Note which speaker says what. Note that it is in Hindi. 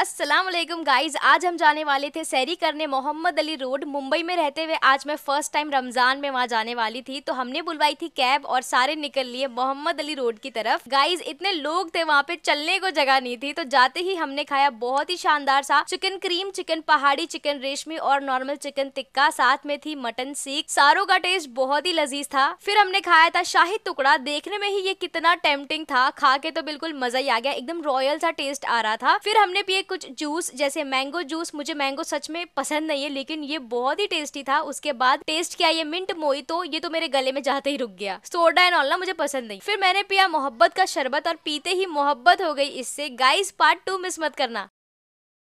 Speaker 1: असलम गाइज आज हम जाने वाले थे सैरी करने मोहम्मद अली रोड मुंबई में रहते हुए आज मैं फ़र्स्ट टाइम रमज़ान में वहाँ जाने वाली थी तो हमने बुलवाई थी कैब और सारे निकल लिए मोहम्मद अली रोड की तरफ गाइज इतने लोग थे वहाँ पे चलने को जगह नहीं थी तो जाते ही हमने खाया बहुत ही शानदार सा chicken cream chicken pahadi chicken reshmi और नॉर्मल चिकन टिक्का साथ में थी मटन सीख सारों का टेस्ट बहुत ही लजीज था फिर हमने खाया था शाही टुकड़ा देखने में ही ये कितना टेम्पटिंग था खा के तो बिल्कुल मजा ही आ गया एकदम रॉयल सा टेस्ट आ रहा था फिर हमने पिए कुछ जूस जैसे मैंगो जूस मुझे मैंगो सच में पसंद नहीं है लेकिन ये बहुत ही टेस्टी था उसके बाद टेस्ट किया ये मिंट मोई तो ये तो मेरे गले में जाते ही रुक गया सोडा एंड ऑल ना मुझे पसंद नहीं फिर मैंने पिया मोहब्बत का शरबत और पीते ही मोहब्बत हो गई इससे गाइस पार्ट टू मिस मत करना